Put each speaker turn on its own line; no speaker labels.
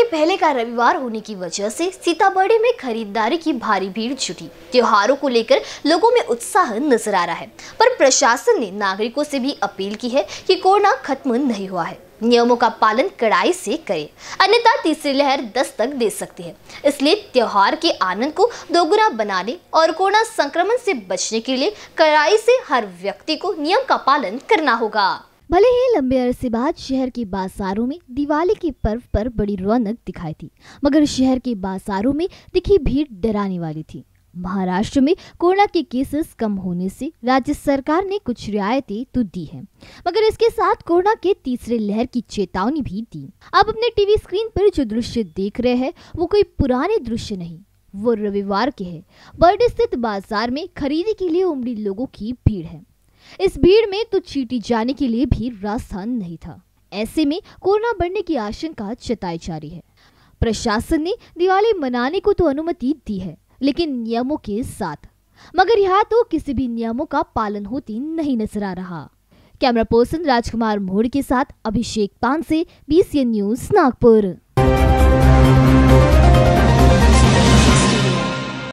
के पहले का रविवार होने की वजह से सीताबड़ी में खरीदारी की भारी भीड़ जुटी त्योहारों को लेकर लोगों में उत्साह नजर आ रहा है पर प्रशासन ने नागरिकों से भी अपील की है कि कोरोना खत्म नहीं हुआ है नियमों का पालन कड़ाई से करें अन्यथा तीसरी लहर दस्तक दे सकती है इसलिए त्योहार के आनंद को दोगुना बनाने और कोरोना संक्रमण से बचने के लिए कड़ाई से हर व्यक्ति को नियम का पालन करना होगा भले ही लंबे अरसे बाद शहर के बाजारों में दिवाली के पर्व पर बड़ी रौनक दिखाई थी मगर शहर के बाजारों में दिखी भीड़ डराने वाली थी महाराष्ट्र में कोरोना के केसेस कम होने से राज्य सरकार ने कुछ रियायतें तो दी हैं, मगर इसके साथ कोरोना के तीसरे लहर की चेतावनी भी दी आप अपने टीवी स्क्रीन पर जो दृश्य देख रहे हैं वो कोई पुराने दृश्य नहीं वो रविवार के है बर्ड स्थित बाजार में खरीदी के लिए उमड़ी लोगों की भीड़ है इस भीड़ में तो चीटी जाने के लिए भी रास्ता नहीं था ऐसे में कोरोना बढ़ने की आशंका जताई जा रही है प्रशासन ने दिवाली मनाने को तो अनुमति दी है लेकिन नियमों के साथ मगर यहाँ तो किसी भी नियमों का पालन होती नहीं नजर आ रहा कैमरा पर्सन राजकुमार मोड़ के साथ अभिषेक पान से बीसीएन न्यूज नागपुर